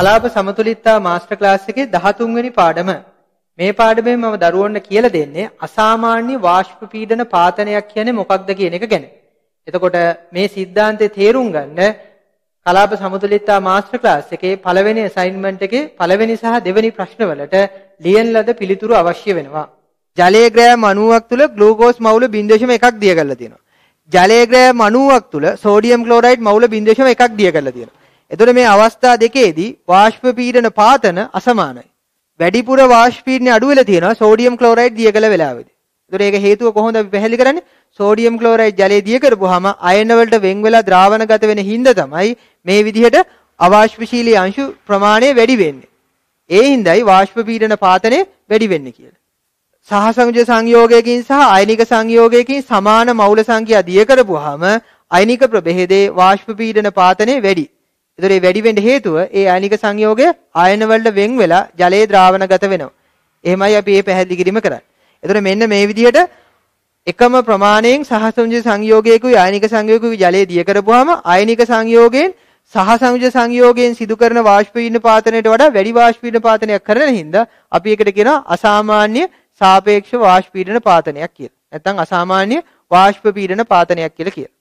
කලාප සමතුලිතතා master class එකේ 13 වෙනි පාඩම. මේ පාඩමේ මම දරුවන්ට කියලා දෙන්නේ අසාමාන්‍ය වාෂ්ප පීඩන පාතනයක් කියන්නේ මොකක්ද කියන එක ගැන. එතකොට මේ સિદ્ધාන්තේ තේරුම් ගන්න කලාප සමතුලිතතා මාස්ටර් ක්ලාස් එකේ පළවෙනි අසයින්මන්ට් එකේ පළවෙනි සහ දෙවෙනි ප්‍රශ්නවලට ලියන ලද පිළිතුරු අවශ්‍ය වෙනවා. ජලයේ ග්‍රෑම් 90ක් තුල ග්ලූකෝස් මවුල 0.1ක් දිය කරලා තියෙනවා. ජලයේ ග්‍රෑම් 90ක් තුල සෝඩියම් ක්ලෝරයිඩ් මවුල 0.1ක් දිය කරලා තියෙනවා. එතකොට මේ අවස්ථා දෙකේදී වාෂ්ප පීඩන පාතන අසමානයි. වැඩිපුර වාෂ්ප පීඩන අඩු වෙලා තියෙනවා සෝඩියම් ක්ලෝරයිඩ් දිය කළ වෙලාවේදී. එතකොට ඒක හේතුව කොහොමද අපි පැහැදිලි කරන්නේ? සෝඩියම් ක්ලෝරයිඩ් ජලය දිය කරපුවාම අයන වලට වෙන් වෙලා ද්‍රාවණගත වෙන හින්දා තමයි මේ විදිහට අවාෂ්පශීලී අංශු ප්‍රමාණය වැඩි වෙන්නේ. ඒ හින්දායි වාෂ්ප පීඩන පාතනය වැඩි වෙන්නේ කියලා. සහසංයෝජ සංයෝගයකින් සහ අයනික සංයෝගයකින් සමාන මවුල සංඛ්‍යා දිය කරපුවාම අයනික ප්‍රභේදයේ වාෂ්ප පීඩන පාතනය වැඩි. ඒතර ඒ වැඩි වෙන්න හේතුව ඒ අයනික සංයෝගය ආයනවල වෙන් වෙලා ජලයේ ද්‍රාවණගත වෙනවා. එහෙමයි අපි මේ පැහැදිලි කිරීම කරන්නේ. ඒතර මෙන්න මේ විදිහට එකම ප්‍රමාණයෙන් සහසංයුජ සංයෝගයකුයි ආයනික සංයෝගයකුයි ජලයේ දිය කරපුවාම ආයනික සංයෝගයෙන් සහසංයුජ සංයෝගයෙන් සිදු කරන වාෂ්පීන පාතනයට වඩා වැඩි වාෂ්පීන පාතනයක් කරන හින්දා අපි ඒකට කියනවා අසාමාන්‍ය සාපේක්ෂ වාෂ්පීන පාතනයක් කියලා. නැත්නම් අසාමාන්‍ය වාෂ්ප පීඩන පාතනයක් කියලා කියනවා.